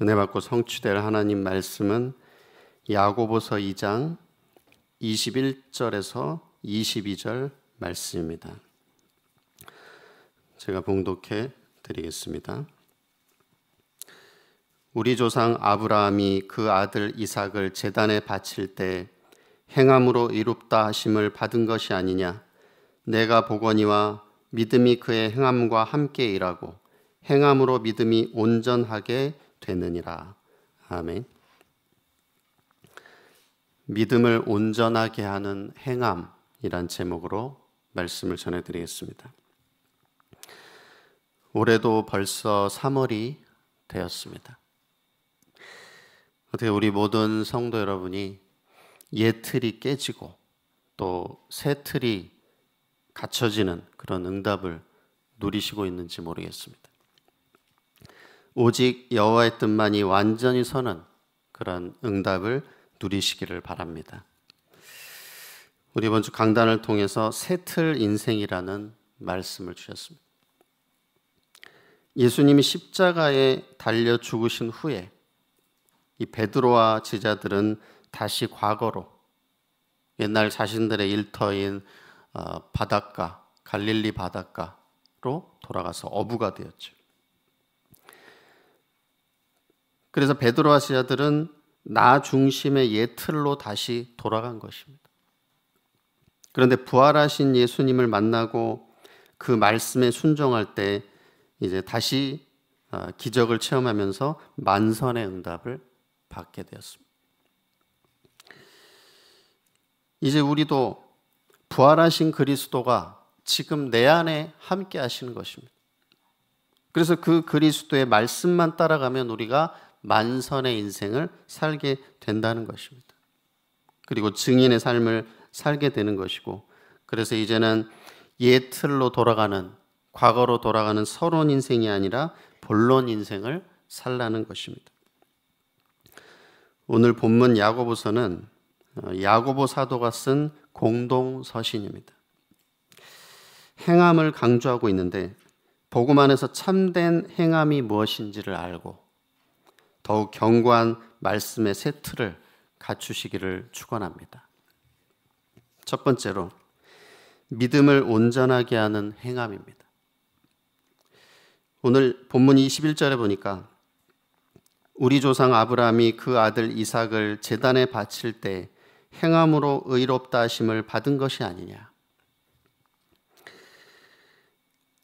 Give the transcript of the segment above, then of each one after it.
은혜 받고 성취될 하나님 말씀은 야고보서 2장 21절에서 22절 말씀입니다. 제가 봉독해 드리겠습니다. 우리 조상 아브라함이 그 아들 이삭을 제단에 바칠 때 행함으로 이롭다 하심을 받은 것이 아니냐 내가 보거니와 믿음이 그의 행함과 함께 일하고 행함으로 믿음이 온전하게 되느니라. 아멘. 믿음을 온전하게 하는 행함이란 제목으로 말씀을 전해드리겠습니다. 올해도 벌써 3월이 되었습니다. 어떻게 우리 모든 성도 여러분이 옛 틀이 깨지고 또 새 틀이 갖춰지는 그런 응답을 누리시고 있는지 모르겠습니다. 오직 여호와의 뜻만이 완전히 서는 그런 응답을 누리시기를 바랍니다. 우리 이번 주 강단을 통해서 새틀 인생이라는 말씀을 주셨습니다. 예수님이 십자가에 달려 죽으신 후에 이 베드로와 제자들은 다시 과거로 옛날 자신들의 일터인 어, 바닷가 갈릴리 바닷가로 돌아가서 어부가 되었죠. 그래서 베드로와 제자들은 나 중심의 예틀로 다시 돌아간 것입니다. 그런데 부활하신 예수님을 만나고 그 말씀에 순종할 때 이제 다시 어, 기적을 체험하면서 만선의 응답을 받게 되었습니다. 이제 우리도 부활하신 그리스도가 지금 내 안에 함께 하시는 것입니다. 그래서 그 그리스도의 말씀만 따라가면 우리가 만선의 인생을 살게 된다는 것입니다. 그리고 증인의 삶을 살게 되는 것이고 그래서 이제는 예틀로 돌아가는 과거로 돌아가는 서론 인생이 아니라 본론 인생을 살라는 것입니다. 오늘 본문 야고보서는 어, 야고보 사도가 쓴 공동 서신입니다. 행함을 강조하고 있는데 복음 안에서 참된 행함이 무엇인지를 알고 더욱 견고한 말씀의 세트를 갖추시기를 축원합니다. 첫 번째로 믿음을 온전하게 하는 행함입니다. 오늘 본문 21절에 보니까 우리 조상 아브라함이 그 아들 이삭을 제단에 바칠 때 행함으로 의롭다 하심을 받은 것이 아니냐.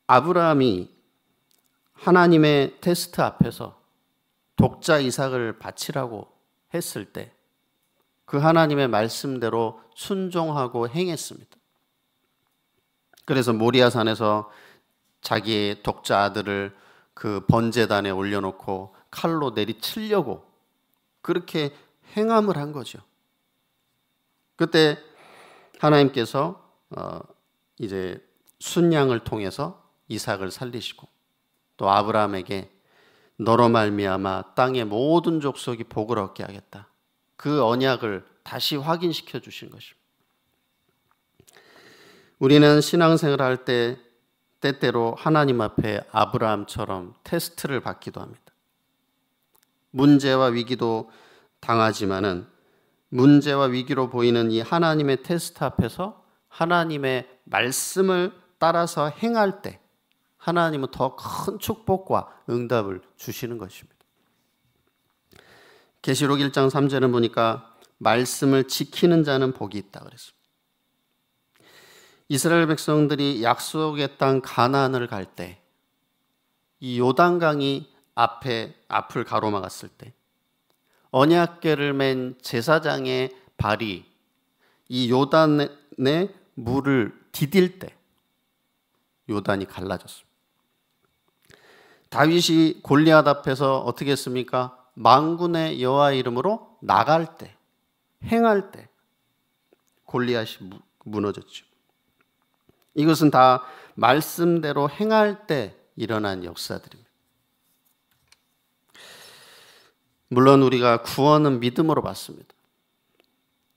아브라함이 하나님의 테스트 앞에서 독자 이삭을 바치라고 했을 때 그 하나님의 말씀대로 순종하고 행했습니다. 그래서 모리아산에서 자기의 독자 아들을 그 번제단에 올려놓고 칼로 내리치려고 그렇게 행함을 한 거죠. 그때 하나님께서 어, 이제 순양을 통해서 이삭을 살리시고 또 아브라함에게 너로 말미암아 땅의 모든 족속이 복을 얻게 하겠다. 그 언약을 다시 확인시켜 주신 것입니다. 우리는 신앙생활 할때 때때로 하나님 앞에 아브라함처럼 테스트를 받기도 합니다. 문제와 위기도 당하지만은 문제와 위기로 보이는 이 하나님의 테스트 앞에서 하나님의 말씀을 따라서 행할 때 하나님은 더 큰 축복과 응답을 주시는 것입니다. 계시록 1장 3절은 보니까 말씀을 지키는 자는 복이 있다 그랬습니다. 이스라엘 백성들이 약속의 땅 가나안을 갈 때 이 요단강이 앞에 앞을 가로막았을 때 언약궤를 맨 제사장의 발이 이 요단의 물을 디딜 때 요단이 갈라졌습니다. 다윗이 골리앗 앞에서 어떻게 했습니까? 망군의 여호와 이름으로 나갈 때, 행할 때 골리앗이 무너졌죠. 이것은 다 말씀대로 행할 때 일어난 역사들입니다. 물론 우리가 구원은 믿음으로 받습니다.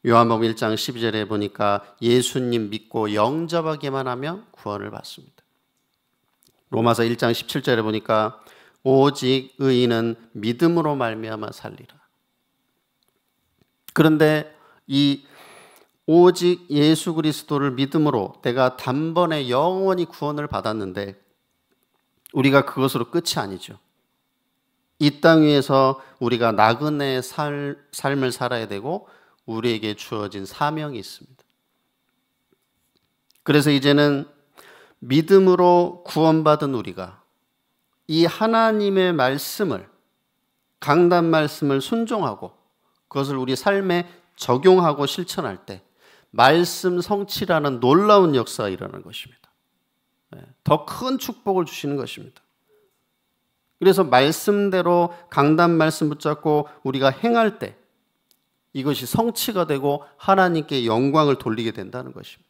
요한복음 1장 12절에 보니까 예수님 믿고 영접하기만 하면 구원을 받습니다. 로마서 1장 17절에 보니까 오직 의인은 믿음으로 말미암아 살리라. 그런데 이 오직 예수 그리스도를 믿음으로 내가 단번에 영원히 구원을 받았는데 우리가 그것으로 끝이 아니죠. 이 땅 위에서 우리가 나그네의 살, 삶을 살아야 되고 우리에게 주어진 사명이 있습니다. 그래서 이제는 믿음으로 구원받은 우리가 이 하나님의 말씀을 강단 말씀을 순종하고 그것을 우리 삶에 적용하고 실천할 때 말씀 성취라는 놀라운 역사가 일어나는 것입니다. 예, 더큰 축복을 주시는 것입니다. 그래서 말씀대로 강단 말씀 붙잡고 우리가 행할 때 이것이 성취가 되고 하나님께 영광을 돌리게 된다는 것입니다.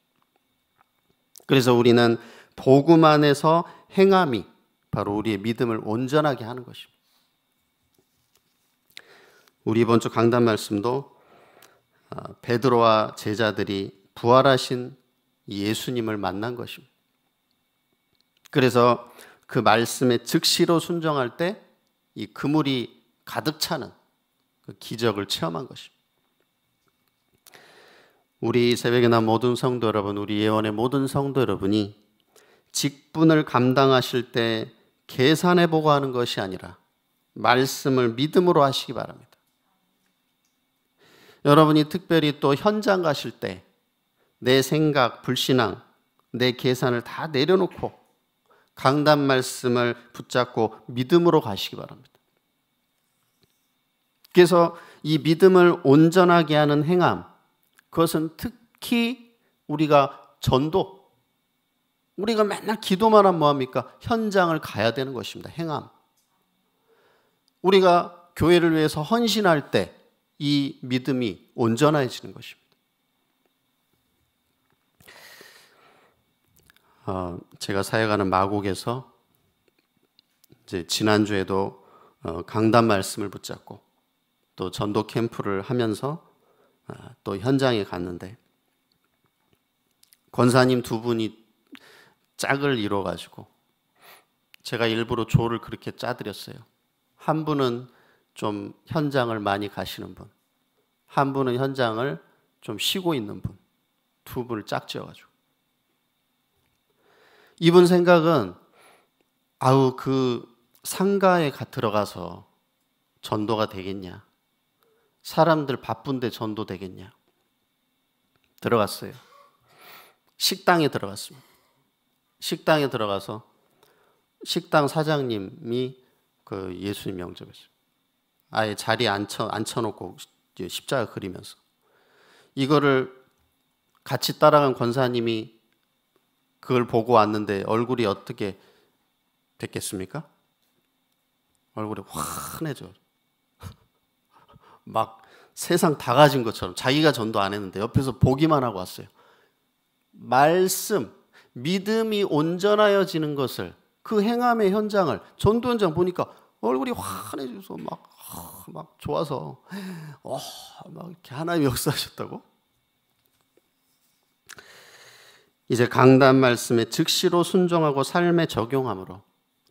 그래서 우리는 보고만 에서 행함이 바로 우리의 믿음을 온전하게 하는 것입니다. 우리 이번 주 강단 말씀도 아, 베드로와 제자들이 부활하신 예수님을 만난 것입니다. 그래서 그 말씀에 즉시로 순종할 때 이 그물이 가득 차는 그 기적을 체험한 것입니다. 우리 새벽에 난 모든 성도 여러분, 우리 예원의 모든 성도 여러분이 직분을 감당하실 때 계산해 보고 하는 것이 아니라 말씀을 믿음으로 하시기 바랍니다. 여러분이 특별히 또 현장 가실 때 내 생각, 불신앙, 내 계산을 다 내려놓고 강단 말씀을 붙잡고 믿음으로 가시기 바랍니다. 그래서 이 믿음을 온전하게 하는 행함, 그것은 특히 우리가 전도, 우리가 맨날 기도만 하면 뭐합니까? 현장을 가야 되는 것입니다. 행함. 우리가 교회를 위해서 헌신할 때 이 믿음이 온전해지는 것입니다. 어, 제가 사역하는 마곡에서 이제 지난주에도 어, 강단 말씀을 붙잡고 또 전도 캠프를 하면서 어, 또 현장에 갔는데 권사님 두 분이 짝을 이뤄 가지고 제가 일부러 조를 그렇게 짜드렸어요. 한 분은 좀 현장을 많이 가시는 분, 한 분은 현장을 좀 쉬고 있는 분, 두 분을 짝지어가지고. 이분 생각은 아우 그 상가에 가 들어가서 전도가 되겠냐? 사람들 바쁜데 전도 되겠냐? 들어갔어요. 식당에 들어갔습니다. 식당에 들어가서 식당 사장님이 그 예수님 영접했어요. 아예 자리에 앉혀, 앉혀놓고 십자가 그리면서. 이거를 같이 따라간 권사님이 그걸 보고 왔는데 얼굴이 어떻게 됐겠습니까? 얼굴이 환해져. 막 세상 다 가진 것처럼 자기가 전도 안 했는데 옆에서 보기만 하고 왔어요. 말씀, 믿음이 온전하여지는 것을 그 행함의 현장을 전도 현장 보니까 얼굴이 환해져서 막, 막 좋아서 어, 막 이렇게 하나님 역사하셨다고? 이제 강단 말씀에 즉시로 순종하고 삶에 적용함으로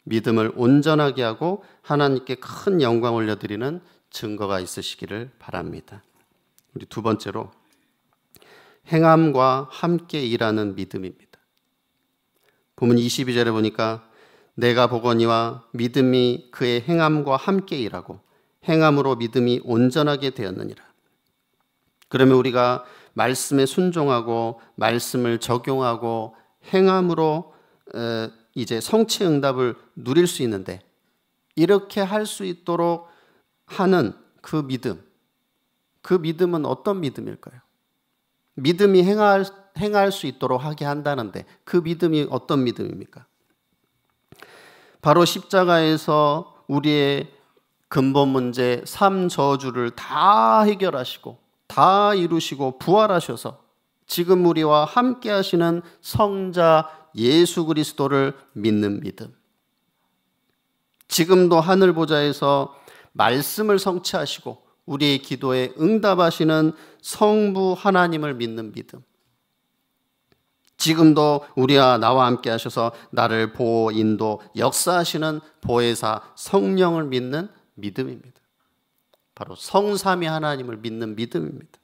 믿음을 온전하게 하고 하나님께 큰 영광 올려드리는 증거가 있으시기를 바랍니다. 우리 두 번째로 행함과 함께 일하는 믿음입니다. 보면 22절에 보니까 내가 보거니와 믿음이 그의 행함과 함께 일하고 행함으로 믿음이 온전하게 되었느니라. 그러면 우리가 말씀에 순종하고 말씀을 적용하고 행함으로 어, 이제 성취 응답을 누릴 수 있는데 이렇게 할 수 있도록 하는 그 믿음. 그 믿음은 어떤 믿음일까요? 믿음이 행할 행할 수 있도록 하게 한다는데 그 믿음이 어떤 믿음입니까? 바로 십자가에서 우리의 근본 문제 삶 저주를 다 해결하시고 다 이루시고 부활하셔서 지금 우리와 함께 하시는 성자 예수 그리스도를 믿는 믿음. 지금도 하늘 보좌에서 말씀을 성취하시고 우리의 기도에 응답하시는 성부 하나님을 믿는 믿음. 지금도 우리와 나와 함께 하셔서 나를 보호, 인도, 역사하시는 보혜사 성령을 믿는 믿음입니다. 바로 성삼위 하나님을 믿는 믿음입니다.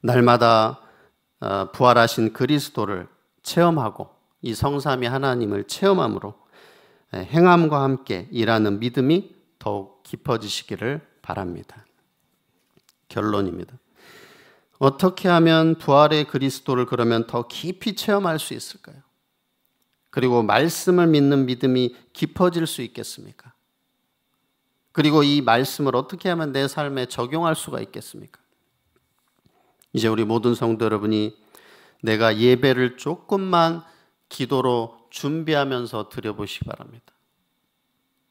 날마다 어, 부활하신 그리스도를 체험하고 이 성삼위 하나님을 체험함으로 행함과 함께 일하는 믿음이 더욱 깊어지시기를 바랍니다. 결론입니다. 어떻게 하면 부활의 그리스도를 그러면 더 깊이 체험할 수 있을까요? 그리고 말씀을 믿는 믿음이 깊어질 수 있겠습니까? 그리고 이 말씀을 어떻게 하면 내 삶에 적용할 수가 있겠습니까? 이제 우리 모든 성도 여러분이 내가 예배를 조금만 기도로 준비하면서 드려보시기 바랍니다.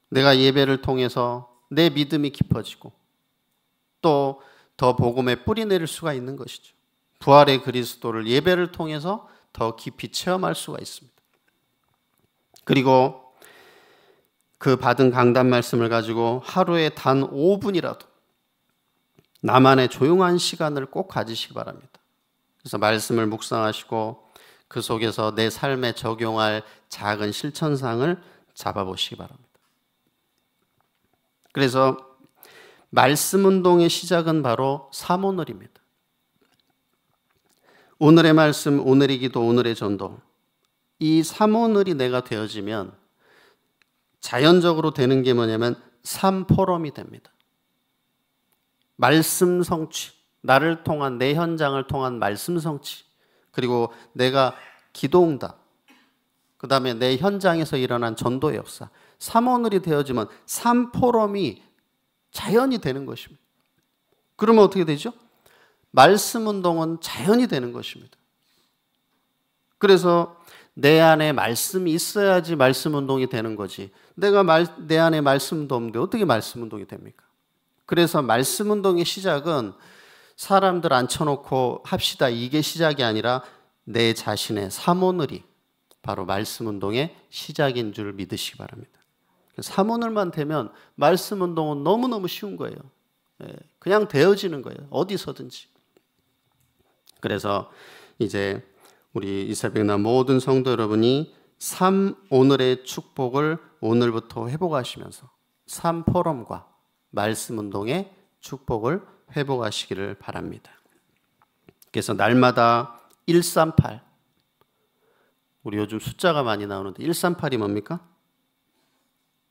내가 예배를 통해서 내 믿음이 깊어지고 또더 복음에 뿌리 내릴 수가 있는 것이죠. 부활의 그리스도를 예배를 통해서 더 깊이 체험할 수가 있습니다. 그리고 그 받은 강단 말씀을 가지고 하루에 단 5분이라도 나만의 조용한 시간을 꼭 가지시기 바랍니다. 그래서 말씀을 묵상하시고 그 속에서 내 삶에 적용할 작은 실천상을 잡아보시기 바랍니다. 그래서 말씀 운동의 시작은 바로 삼오늘입니다. 오늘의 말씀, 오늘의 기도, 오늘의 전도. 이 삼오늘이 내가 되어지면 자연적으로 되는 게 뭐냐면 삼포럼이 됩니다. 말씀 성취, 나를 통한 내 현장을 통한 말씀 성취, 그리고 내가 기도응답, 그 다음에 내 현장에서 일어난 전도 역사, 삼오늘이 되어지면 삼포럼이 자연이 되는 것입니다. 그러면 어떻게 되죠? 말씀 운동은 자연이 되는 것입니다. 그래서 내 안에 말씀이 있어야지 말씀 운동이 되는 거지. 내가 말, 내 안에 말씀도 없는데 어떻게 말씀 운동이 됩니까? 그래서 말씀 운동의 시작은 사람들 앉혀놓고 합시다. 이게 시작이 아니라 내 자신의 사모늘이 바로 말씀 운동의 시작인 줄 믿으시기 바랍니다. 3오늘만 되면 말씀 운동은 너무너무 쉬운 거예요. 예, 그냥 되어지는 거예요. 어디서든지. 그래서 이제 우리 이사백나 모든 성도 여러분이 3 오늘의 축복을 오늘부터 회복하시면서 3 포럼과 말씀 운동의 축복을 회복하시기를 바랍니다. 그래서 날마다 138 우리 요즘 숫자가 많이 나오는데 138이 뭡니까?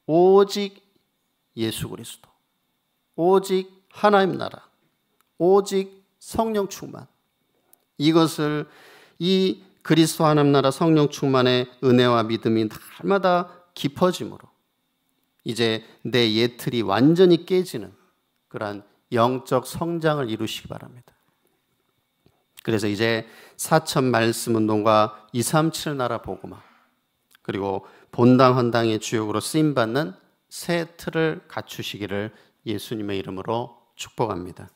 오직 예수 그리스도, 오직 하나님 나라, 오직 성령 충만. 이것을 이 그리스도 하나님 나라 성령 충만의 은혜와 믿음이 날마다 깊어짐으로 이제 내 예틀이 완전히 깨지는 그러한 영적 성장을 이루시기 바랍니다. 그래서 이제 사천 말씀 운동과 237 나라 복음화 그리고 본당 헌당의 주역으로 쓰임 받는 새 틀을 갖추시기를 예수님의 이름으로 축복합니다.